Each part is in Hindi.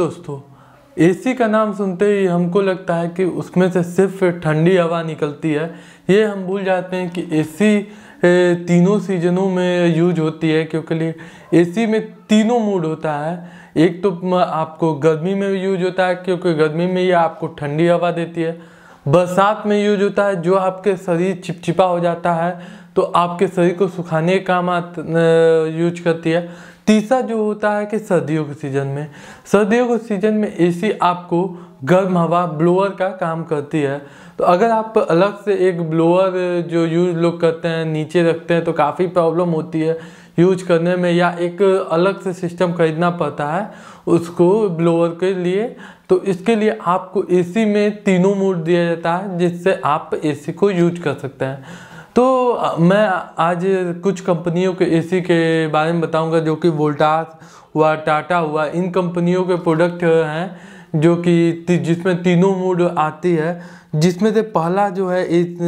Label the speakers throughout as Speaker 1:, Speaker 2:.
Speaker 1: दोस्तों एसी का नाम सुनते ही हमको लगता है कि उसमें से सिर्फ ठंडी हवा निकलती है ये हम भूल जाते हैं कि एसी तीनों सीजनों में यूज होती है क्योंकि एसी में तीनों मूड होता है एक तो आपको गर्मी में यूज होता है क्योंकि गर्मी में ये आपको ठंडी हवा देती है बरसात में यूज होता है जो आपके शरीर चिपचिपा हो जाता है तो आपके शरीर को सुखाने का काम यूज करती है तीसरा जो होता है कि सर्दियों के सीजन में सर्दियों के सीजन में एसी आपको गर्म हवा ब्लोअर का काम करती है तो अगर आप अलग से एक ब्लोअर जो यूज लोग करते हैं नीचे रखते हैं तो काफ़ी प्रॉब्लम होती है यूज करने में या एक अलग से सिस्टम खरीदना पड़ता है उसको ब्लोअर के लिए तो इसके लिए आपको एसी में तीनों मोड दिया जाता है जिससे आप एसी को यूज कर सकते हैं तो मैं आज कुछ कंपनियों के एसी के बारे में बताऊंगा जो कि वोल्टास हुआ टाटा हुआ इन कंपनियों के प्रोडक्ट हैं जो कि जिसमें तीनों मोड आती है जिसमें से पहला जो है इस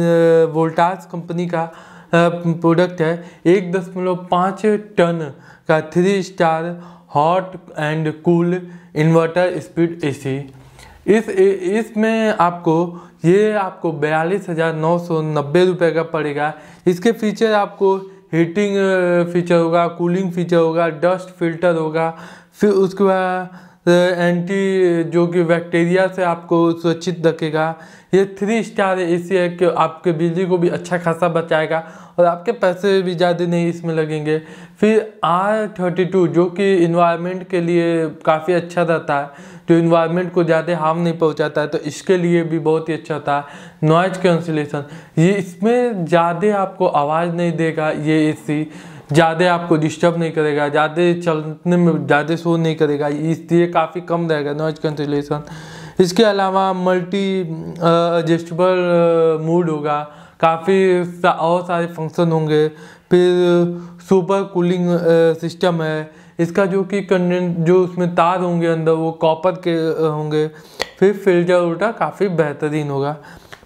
Speaker 1: वोल्टास कंपनी का प्रोडक्ट है एक दशमलव पाँच टन का three star hot and cool inverter speed AC इस इसमें आपको ये आपको बयालीस हज़ार नौ सौ नब्बे रुपये का पड़ेगा इसके फीचर आपको हीटिंग फीचर होगा कूलिंग फीचर होगा डस्ट फिल्टर होगा फिर उसके बाद एंटी जो कि बैक्टीरिया से आपको सुरक्षित रखेगा ये थ्री स्टार ए सी है कि आपके बिजली को भी अच्छा खासा बचाएगा और आपके पैसे भी ज़्यादा नहीं इसमें लगेंगे फिर आर थर्टी टू जो कि इन्वायरमेंट के लिए काफ़ी अच्छा रहता है जो इन्वायरमेंट को ज़्यादा हार्म नहीं पहुंचाता है तो इसके लिए भी बहुत ही अच्छा होता है नॉइज कैंसिलेशन ये इसमें ज़्यादा आपको आवाज़ नहीं देगा ये ए ज़्यादा आपको डिस्टर्ब नहीं करेगा ज़्यादा चलने में ज़्यादा शोर नहीं करेगा इसलिए काफ़ी कम रहेगा नॉइज कंसिलेशन इसके अलावा मल्टी एडजस्टेबल मूड होगा काफ़ी और सारे फंक्शन होंगे फिर सुपर कूलिंग सिस्टम है इसका जो कि कंटेंट जो उसमें तार होंगे अंदर वो कॉपर के होंगे फिर फिल्टर उल्टा काफ़ी बेहतरीन होगा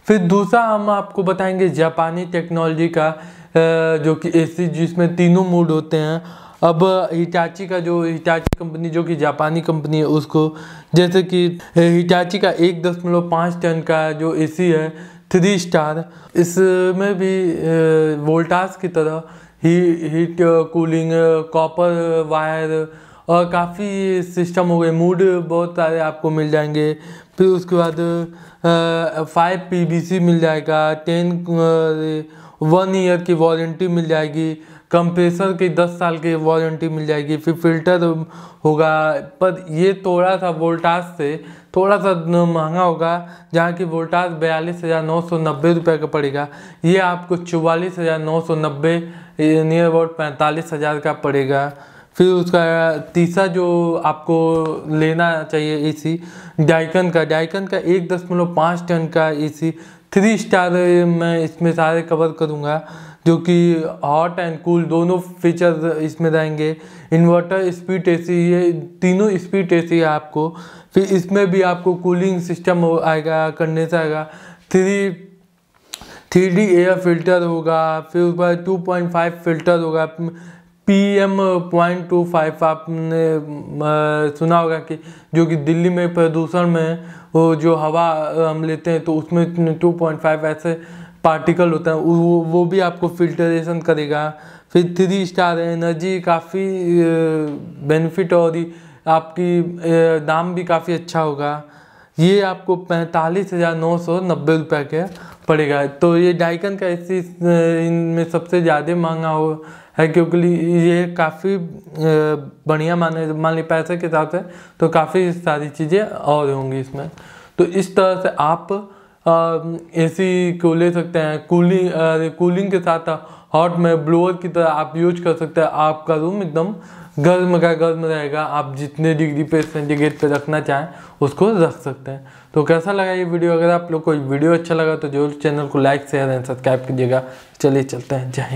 Speaker 1: फिर दूसरा हम आपको बताएंगे जापानी टेक्नोलॉजी का जो कि एसी जिसमें तीनों मोड होते हैं अब हिटाची का जो हिटाची कंपनी जो कि जापानी कंपनी है उसको जैसे कि हिटाची का एक दशमलव पाँच टन का जो एसी है थ्री स्टार इसमें भी वोल्टास की तरह ही हीट कूलिंग कॉपर वायर और काफ़ी सिस्टम हो गए मूड बहुत सारे आपको मिल जाएंगे फिर उसके बाद फाइव पीबीसी मिल जाएगा टेन वन ईयर की वारंटी मिल जाएगी कंप्रेसर की दस साल की वारंटी मिल जाएगी फिर फिल्टर होगा पर ये थोड़ा सा वोल्टास से थोड़ा सा महंगा होगा जहाँ की वोल्टास बयालीस हज़ार नौ सौ नब्बे रुपये का पड़ेगा ये आपको चौवालीस हज़ार नौ सौ नब्बे नियर अबाउट पैंतालीस हज़ार का पड़ेगा फिर उसका तीसरा जो आपको लेना चाहिए एसी डाइकन का डाइकन का एक दशमलव पाँच टन का एसी थ्री स्टार मैं इसमें सारे कवर करूँगा जो कि हॉट एंड कूल दोनों फीचर इसमें रहेंगे इन्वर्टर स्पीड एसी ये तीनों स्पीड एसी है आपको फिर इसमें भी आपको कूलिंग सिस्टम आएगा करने से आएगा three three D air filter होगा फिर उसके बाद टू पॉइंट फाइव फिल्टर होगा P M point two five आपने सुना होगा कि जो कि दिल्ली में प्रदूषण में वो जो हवा हम लेते हैं तो उसमें टू पॉइंट फाइव ऐसे पार्टिकल होते हैं वो वो भी आपको फिल्टरेशन करेगा फिर थ्री स्टार एनर्जी काफ़ी बेनिफिट और आपकी दाम भी काफ़ी अच्छा होगा ये आपको पैंतालीस हज़ार नौ सौ नब्बे रुपये के पड़ेगा तो ये डाइकन का इसी इनमें सबसे ज़्यादा महंगा हो है क्योंकि ये काफ़ी बढ़िया माने मान ली पैसे के हिसाब से तो काफ़ी सारी चीज़ें और होंगी इसमें तो इस तरह से आप ए सी को ले सकते हैं कूलिंग कूलिंग के साथ हॉट में ब्लोअर की तरह आप यूज कर सकते हैं आपका रूम एकदम गर्म का गर्म रहेगा आप जितने डिग्री पे सेंटीग्रेड पे रखना चाहें उसको रख सकते हैं तो कैसा लगा ये वीडियो अगर आप लोग को वीडियो अच्छा लगा तो जरूर चैनल को लाइक शेयर एंड सब्सक्राइब कीजिएगा चलिए चलते हैं जय हिंद